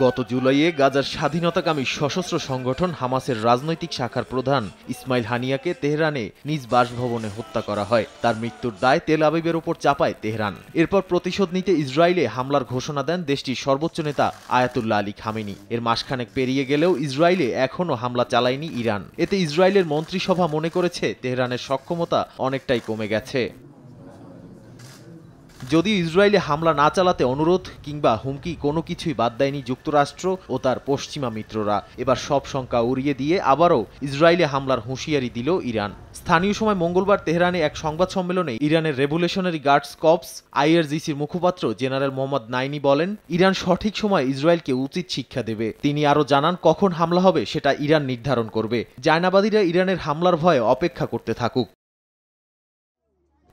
গত জুলাইয়ে গাজার স্বাধীনতাকামী সশস্ত্র সংগঠন হামাসের রাজনৈতিক শাখার প্রধান ইসমাইল হানিয়াকে তেহরানে নিজ বাসভবনে হত্যা করা হয় তার মৃত্যুর দায় তেল আবিবের ওপর চাপায় তেহরান এরপর প্রতিশোধ নিতে ইসরায়েলে হামলার ঘোষণা দেন দেশটির সর্বোচ্চ নেতা আয়াতুল্লাহ আলী খামেনি এর মাসখানেক পেরিয়ে গেলেও ইসরায়েলে এখনও হামলা চালায়নি ইরান এতে ইসরায়েলের মন্ত্রিসভা মনে করেছে তেহরানের সক্ষমতা অনেকটাই কমে গেছে যদিও ইসরায়েলে হামলা না চালাতে অনুরোধ কিংবা হুমকি কোনো কিছুই বাদ দেয়নি যুক্তরাষ্ট্র ও তার পশ্চিমা মিত্ররা এবার সব শঙ্কা উড়িয়ে দিয়ে আবারও ইসরায়েলে হামলার হুঁশিয়ারি দিল ইরান স্থানীয় সময় মঙ্গলবার তেহরানে এক সংবাদ সম্মেলনে ইরানের রেভুলেশনারি গার্ডস কপস আইআরজিসির মুখপাত্র জেনারেল মোহাম্মদ নাইনি বলেন ইরান সঠিক সময় ইসরায়েলকে উচিত শিক্ষা দেবে তিনি আরও জানান কখন হামলা হবে সেটা ইরান নির্ধারণ করবে জায়নাবাদীরা ইরানের হামলার ভয়ে অপেক্ষা করতে থাকুক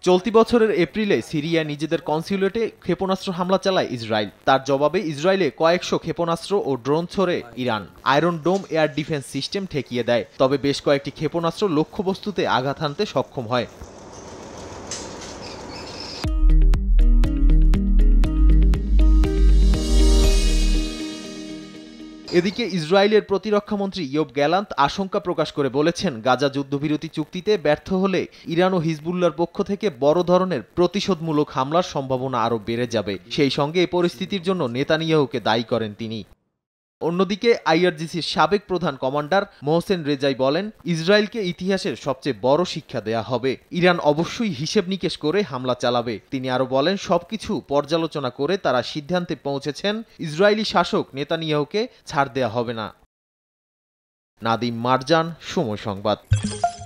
চলতি বছরের এপ্রিলে সিরিয়া নিজেদের কনসিউলেটে ক্ষেপণাস্ত্র হামলা চালায় ইসরায়েল তার জবাবে ইসরায়েলে কয়েকশো ক্ষেপণাস্ত্র ও ড্রোন ছড়ে Iran iron dome air defence system ঠেকিয়ে দেয় তবে বেশ কয়েকটি ক্ষেপণাস্ত্র লক্ষ্যবস্তুতে আঘাত হানতে সক্ষম হয় এদিকে ইসরায়েলের প্রতিরক্ষামন্ত্রী ইয়োব গ্যালান্ত আশঙ্কা প্রকাশ করে বলেছেন গাজা যুদ্ধবিরতি চুক্তিতে ব্যর্থ হলে ইরান ও হিজবুল্লার পক্ষ থেকে বড় ধরনের প্রতিশোধমূলক হামলার সম্ভাবনা আরও বেড়ে যাবে সেই সঙ্গে এই পরিস্থিতির জন্য নেতানিয়াহুকে দায়ী করেন তিনি অন্যদিকে আইআরজিসির সাবেক প্রধান কমান্ডার মোহসেন রেজাই বলেন ইসরায়েলকে ইতিহাসের সবচেয়ে বড় শিক্ষা দেয়া হবে ইরান অবশ্যই হিসেব নিকেশ করে হামলা চালাবে তিনি আরো বলেন সবকিছু পর্যালোচনা করে তারা সিদ্ধান্তে পৌঁছেছেন ইসরায়েলি শাসক নেতানিয়াহুকে ছাড় দেয়া হবে না নাদিম মারজান সময় সংবাদ